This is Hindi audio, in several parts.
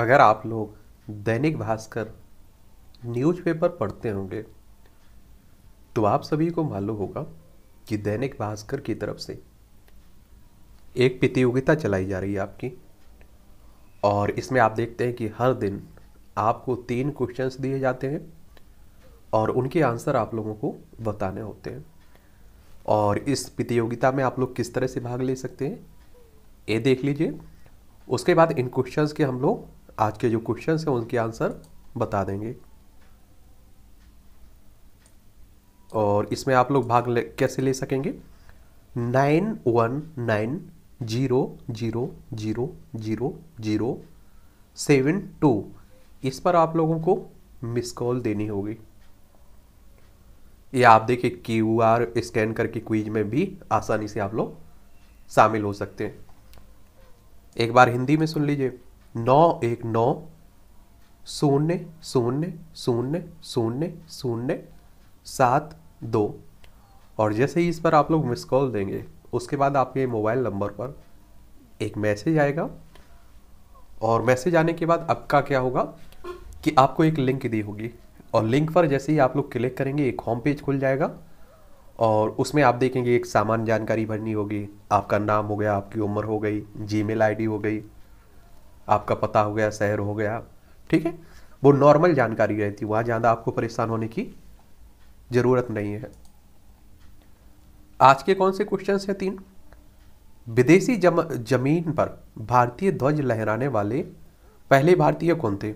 अगर आप लोग दैनिक भास्कर न्यूज़पेपर पढ़ते होंगे तो आप सभी को मालूम होगा कि दैनिक भास्कर की तरफ से एक प्रतियोगिता चलाई जा रही है आपकी और इसमें आप देखते हैं कि हर दिन आपको तीन क्वेश्चंस दिए जाते हैं और उनके आंसर आप लोगों को बताने होते हैं और इस प्रतियोगिता में आप लोग किस तरह से भाग ले सकते हैं ये देख लीजिए उसके बाद इन क्वेश्चंस के हम लोग आज के जो क्वेश्चन हैं उनके आंसर बता देंगे और इसमें आप लोग भाग ले कैसे ले सकेंगे nine one nine zero zero zero zero zero seven two इस पर आप लोगों को मिस कॉल देनी होगी या आप देखिए क्यू आर स्कैन करके क्वीज में भी आसानी से आप लोग शामिल हो सकते हैं एक बार हिंदी में सुन लीजिए नौ एक नौ शून्य शून्य शून्य शून्य शून्य सात दो और जैसे ही इस पर आप लोग मिस कॉल देंगे उसके बाद आपके मोबाइल नंबर पर एक मैसेज आएगा और मैसेज आने के बाद आपका क्या होगा कि आपको एक लिंक दी होगी और लिंक पर जैसे ही आप लोग क्लिक करेंगे एक होम पेज खुल जाएगा और उसमें आप देखेंगे एक सामान्य जानकारी भरनी होगी आपका नाम हो गया आपकी उम्र हो गई जी मेल हो गई आपका पता हो गया शहर हो गया ठीक है वो नॉर्मल जानकारी रहती वहां ज़्यादा आपको परेशान होने की ज़रूरत नहीं है आज के कौन से क्वेश्चन हैं तीन विदेशी जम, जमीन पर भारतीय ध्वज लहराने वाले पहले भारतीय कौन थे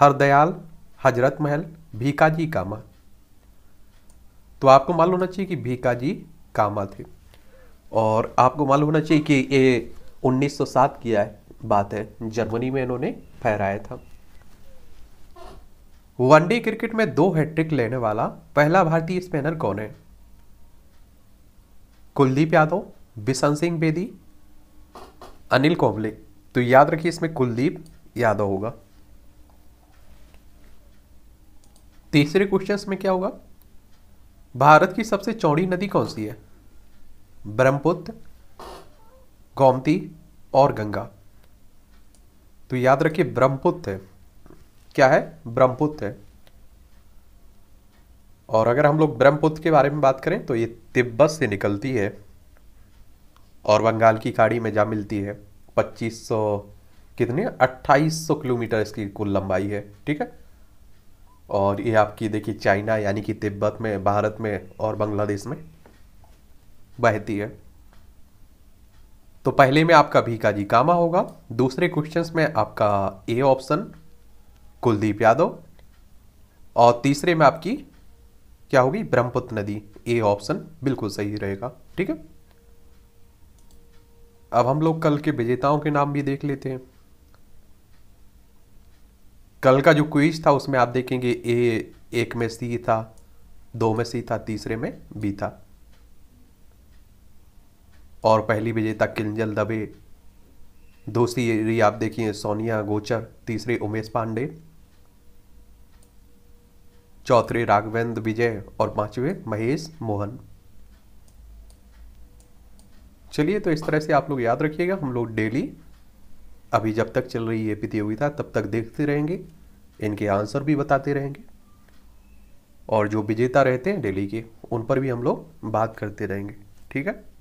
हरदयाल हजरत महल भीकाजी कामा तो आपको मालूम होना चाहिए कि भीकाजी कामा थे और आपको मालूम होना चाहिए कि ये 1907 किया है बात है जर्मनी में इन्होंने फहराया था वनडे क्रिकेट में दो हैट्रिक लेने वाला पहला भारतीय स्पिनर कौन है कुलदीप यादव बिशन सिंह बेदी अनिल कोहबले तो याद रखिए इसमें कुलदीप यादव होगा तीसरे क्वेश्चन में क्या होगा भारत की सबसे चौड़ी नदी कौन सी है ब्रह्मपुत्र गोमती और गंगा तो याद रखिए ब्रह्मपुत्र क्या है ब्रह्मपुत्र है और अगर हम लोग ब्रह्मपुत्र के बारे में बात करें तो ये तिब्बत से निकलती है और बंगाल की खाड़ी में जा मिलती है 2500 कितने 2800 किलोमीटर इसकी कुल लंबाई है ठीक है और ये आपकी देखिए चाइना यानी कि तिब्बत में भारत में और बांग्लादेश में बहती है तो पहले में आपका भी जी कामा होगा दूसरे क्वेश्चंस में आपका ए ऑप्शन कुलदीप यादव और तीसरे में आपकी क्या होगी ब्रह्मपुत्र नदी ए ऑप्शन बिल्कुल सही रहेगा ठीक है अब हम लोग कल के विजेताओं के नाम भी देख लेते हैं कल का जो क्विज था उसमें आप देखेंगे ए एक में सी था दो में सी था तीसरे में बी था और पहली विजेता किंजल दबे दूसरी आप देखिए सोनिया गोचर तीसरे उमेश पांडे चौथे राघवेंद्र विजय और पांचवे महेश मोहन चलिए तो इस तरह से आप लोग याद रखिएगा हम लोग डेली अभी जब तक चल रही है प्रतियोगिता तब तक देखते रहेंगे इनके आंसर भी बताते रहेंगे और जो विजेता रहते हैं डेली के उन पर भी हम लोग बात करते रहेंगे ठीक है